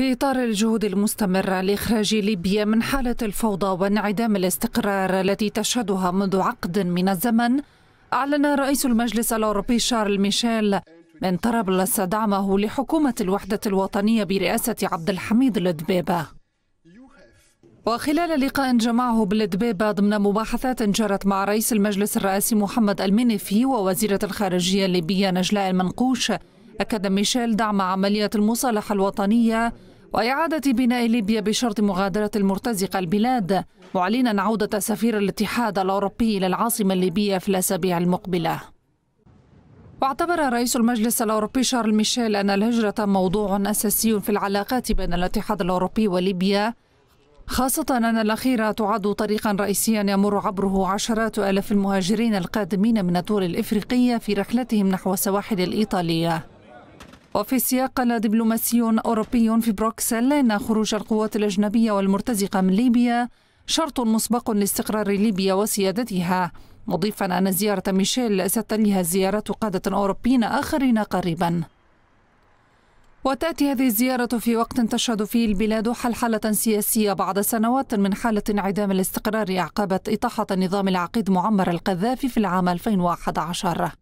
في إطار الجهود المستمرة لإخراج ليبيا من حالة الفوضى وانعدام الاستقرار التي تشهدها منذ عقد من الزمن أعلن رئيس المجلس الأوروبي شارل ميشيل من طرابلس دعمه لحكومة الوحدة الوطنية برئاسة عبد الحميد الدبيبة وخلال لقاء جمعه بالدبيبة ضمن مباحثات جرت مع رئيس المجلس الرئاسي محمد المنفي ووزيرة الخارجية الليبية نجلاء المنقوش أكد ميشيل دعم عملية المصالحة الوطنية وإعادة بناء ليبيا بشرط مغادرة المرتزقة البلاد معلنا عودة سفير الاتحاد الأوروبي إلى العاصمة الليبية في الأسابيع المقبلة واعتبر رئيس المجلس الأوروبي شارل ميشيل أن الهجرة موضوع أساسي في العلاقات بين الاتحاد الأوروبي وليبيا خاصة أن الأخيرة تعد طريقا رئيسيا يمر عبره عشرات ألاف المهاجرين القادمين من الدول الإفريقية في رحلتهم نحو السواحل الإيطالية وفي السياق دبلوماسي أوروبي في بروكسل إن خروج القوات الأجنبية والمرتزقة من ليبيا شرط مسبق لاستقرار ليبيا وسيادتها مضيفا أن زيارة ميشيل ستليها زيارة قادة أوروبيين آخرين قريبا وتأتي هذه الزيارة في وقت تشهد فيه البلاد حلحلة سياسية بعد سنوات من حالة انعدام الاستقرار أعقبت إطاحة النظام العقيد معمر القذافي في العام 2011